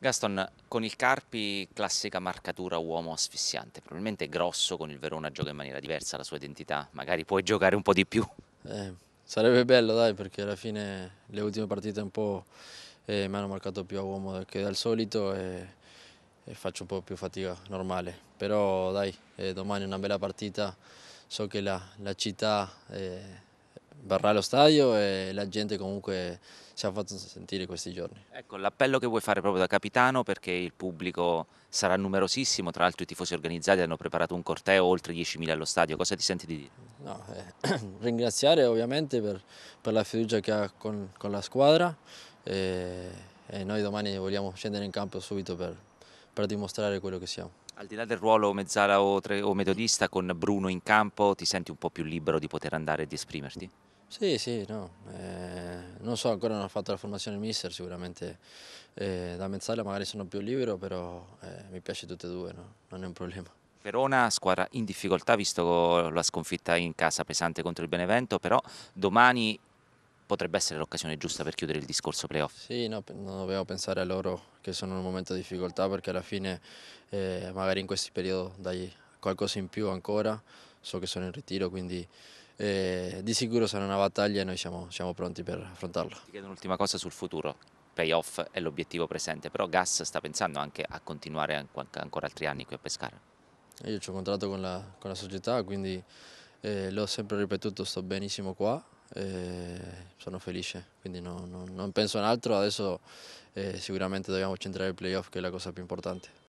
Gaston, con il Carpi classica marcatura uomo asfissiante, probabilmente grosso, con il Verona gioca in maniera diversa la sua identità, magari puoi giocare un po' di più. Eh, sarebbe bello dai perché alla fine le ultime partite un po' eh, mi hanno marcato più a uomo che al solito e, e, faccio un po' più fatica normale, però dai eh, domani è una bella partita, so che la, la città eh, verrà allo stadio e la gente comunque si è fatta sentire questi giorni. Ecco, l'appello che vuoi fare proprio da capitano perché il pubblico sarà numerosissimo, tra l'altro i tifosi organizzati hanno preparato un corteo oltre 10.000 allo stadio, cosa ti senti di dire? No, eh, ringraziare ovviamente per, per, la fiducia che ha con, con la squadra e, e, noi domani vogliamo scendere in campo subito per, per dimostrare quello che siamo. Al di là del ruolo mezzala o, tre, o metodista, con Bruno in campo ti senti un po' più libero di poter andare e di esprimerti? Sì, sì, no. Eh, non so, ancora non ho fatto la formazione mister, sicuramente eh, da mezzala magari sono più libero, però eh, mi piace tutte e due, no? non è un problema. Verona, squadra in difficoltà visto la sconfitta in casa pesante contro il Benevento, però domani potrebbe essere l'occasione giusta per chiudere il discorso playoff. Sì, no, non dobbiamo pensare a loro che sono in un momento di difficoltà perché alla fine eh, magari in questo periodo dai qualcosa in più ancora, so che sono in ritiro quindi eh, di sicuro sarà una battaglia e noi siamo, siamo pronti per affrontarla. Ti chiedo un'ultima cosa sul futuro, playoff è l'obiettivo presente, però Gas sta pensando anche a continuare ancora altri anni qui a Pescara. Io ho un contratto con la, con la società quindi eh, l'ho sempre ripetuto, sto benissimo qua, eh, sono felice, quindi no, no, non penso in altro, adesso eh, sicuramente dobbiamo centrare il playoff che è la cosa più importante.